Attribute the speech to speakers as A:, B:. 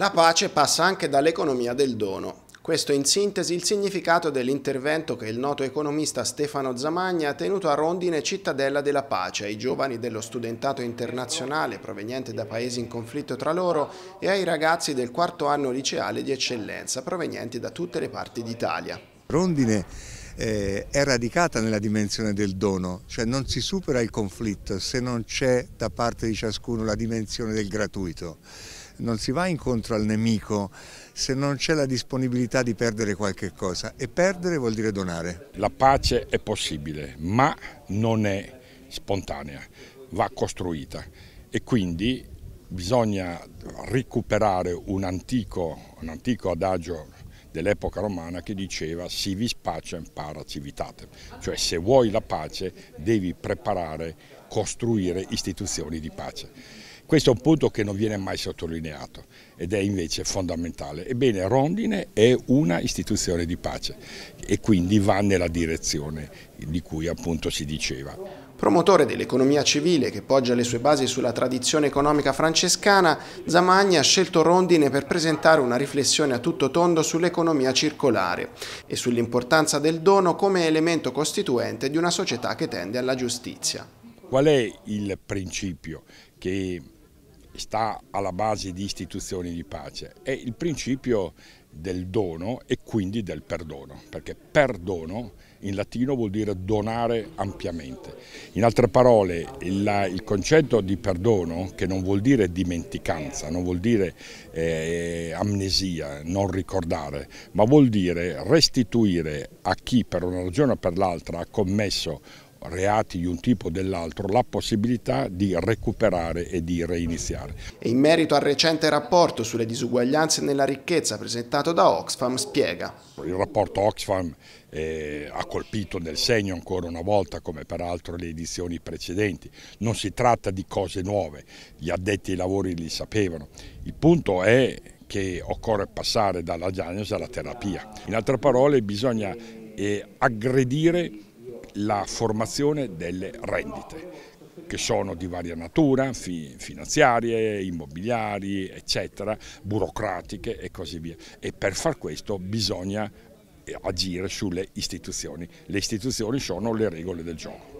A: La pace passa anche dall'economia del dono. Questo è in sintesi il significato dell'intervento che il noto economista Stefano Zamagna ha tenuto a Rondine Cittadella della Pace ai giovani dello studentato internazionale proveniente da paesi in conflitto tra loro e ai ragazzi del quarto anno liceale di eccellenza provenienti da tutte le parti d'Italia.
B: Rondine eh, è radicata nella dimensione del dono, cioè non si supera il conflitto se non c'è da parte di ciascuno la dimensione del gratuito non si va incontro al nemico se non c'è la disponibilità di perdere qualche cosa e perdere vuol dire donare. La pace è possibile ma
C: non è spontanea, va costruita e quindi bisogna recuperare un antico, un antico adagio dell'epoca romana che diceva si vis pacem para civitate, cioè se vuoi la pace devi preparare, costruire istituzioni di pace. Questo è un punto che non viene mai sottolineato ed è invece fondamentale. Ebbene, Rondine è una istituzione di pace e quindi va nella direzione di cui appunto si diceva.
A: Promotore dell'economia civile che poggia le sue basi sulla tradizione economica francescana, Zamagni ha scelto Rondine per presentare una riflessione a tutto tondo sull'economia circolare e sull'importanza del dono come elemento costituente di una società che tende alla giustizia.
C: Qual è il principio che sta alla base di istituzioni di pace, è il principio del dono e quindi del perdono, perché perdono in latino vuol dire donare ampiamente. In altre parole, il, il concetto di perdono, che non vuol dire dimenticanza, non vuol dire eh, amnesia, non ricordare, ma vuol dire restituire a chi per una ragione o per l'altra ha commesso reati di un tipo o dell'altro la possibilità di recuperare e di reiniziare. E
A: in merito al recente rapporto sulle disuguaglianze nella ricchezza presentato da Oxfam spiega. Il rapporto Oxfam eh, ha colpito nel segno ancora una volta come peraltro
C: le edizioni precedenti. Non si tratta di cose nuove, gli addetti ai lavori li sapevano. Il punto è che occorre passare dalla diagnosi alla terapia. In altre parole bisogna eh, aggredire la formazione delle rendite che sono di varia natura, finanziarie, immobiliari, eccetera, burocratiche e così via. E per far questo bisogna eh, agire sulle istituzioni. Le istituzioni sono le regole del gioco.